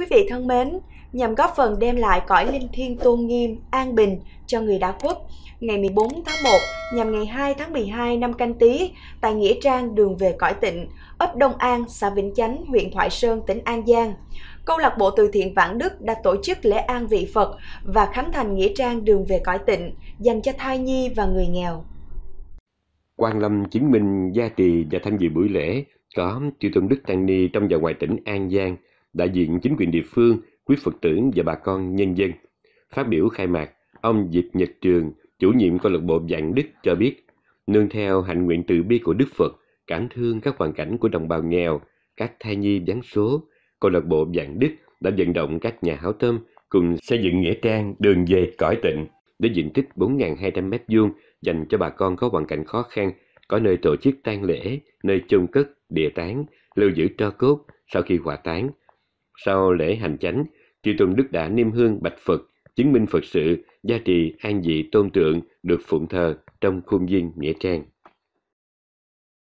Quý vị thân mến, nhằm góp phần đem lại cõi linh thiêng tôn nghiêm, an bình cho người đã khuất, ngày 14 tháng 1 nhằm ngày 2 tháng 12 năm canh tí tại Nghĩa Trang đường về cõi tịnh, ấp Đông An, xã Vĩnh Chánh, huyện Thoại Sơn, tỉnh An Giang. Câu lạc bộ từ thiện Vạn Đức đã tổ chức lễ an vị Phật và khánh thành Nghĩa Trang đường về cõi tịnh dành cho thai nhi và người nghèo. Quang Lâm chứng minh gia trì và tham dự buổi lễ có chư tôn đức tăng ni trong và ngoài tỉnh An Giang – đại diện chính quyền địa phương, quý Phật tử và bà con nhân dân. Phát biểu khai mạc, ông Diệp Nhật Trường, chủ nhiệm câu lạc bộ Dạng Đức cho biết, nương theo hạnh nguyện từ bi của Đức Phật, cảm thương các hoàn cảnh của đồng bào nghèo, các thai nhi vắng số, câu lạc bộ Dạng Đức đã vận động các nhà hảo tâm cùng xây dựng nghĩa trang đường về cõi tịnh để diện tích 4.200 mét vuông dành cho bà con có hoàn cảnh khó khăn, có nơi tổ chức tang lễ, nơi chôn cất, địa tán, lưu giữ tro cốt sau khi hỏa táng, sau lễ hành chánh, Chư Tôn Đức đã niêm hương bạch Phật, chứng minh Phật sự, gia trì an dị tôn tượng được phụng thờ trong khuôn viên Nghĩa Trang.